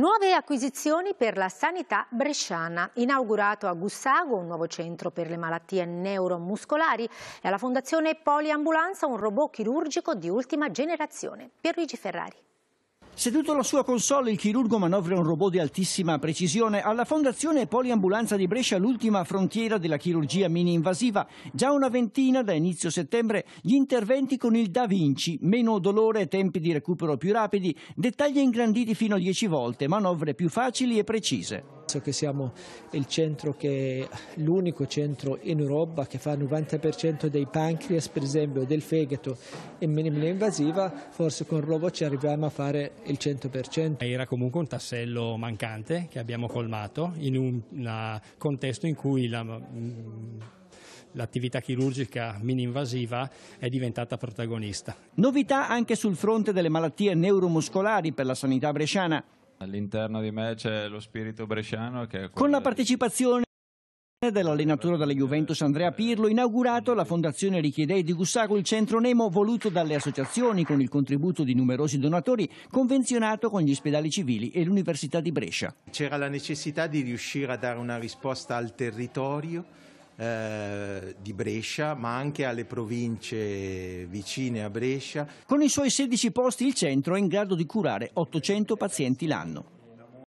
Nuove acquisizioni per la sanità bresciana. Inaugurato a Gussago un nuovo centro per le malattie neuromuscolari e alla Fondazione Poliambulanza un robot chirurgico di ultima generazione. Pierluigi Ferrari. Seduto alla sua console, il chirurgo manovra un robot di altissima precisione. Alla Fondazione Poliambulanza di Brescia, l'ultima frontiera della chirurgia mini-invasiva, già una ventina da inizio settembre, gli interventi con il Da Vinci, meno dolore, tempi di recupero più rapidi, dettagli ingranditi fino a 10 volte, manovre più facili e precise. Penso che siamo centro che, l'unico centro in Europa che fa il 90% dei pancreas, per esempio, del fegato in minima invasiva, forse con robot ci arriviamo a fare il 100%. Era comunque un tassello mancante che abbiamo colmato in un contesto in cui la mm, l'attività chirurgica mini-invasiva è diventata protagonista. Novità anche sul fronte delle malattie neuromuscolari per la sanità bresciana. All'interno di me c'è lo spirito bresciano che è Con la partecipazione dell'allenatore della Juventus Andrea Pirlo inaugurato la Fondazione Richiedei di Gussago il centro Nemo voluto dalle associazioni con il contributo di numerosi donatori convenzionato con gli ospedali civili e l'Università di Brescia. C'era la necessità di riuscire a dare una risposta al territorio eh, di Brescia, ma anche alle province vicine a Brescia. Con i suoi 16 posti il centro è in grado di curare 800 pazienti l'anno.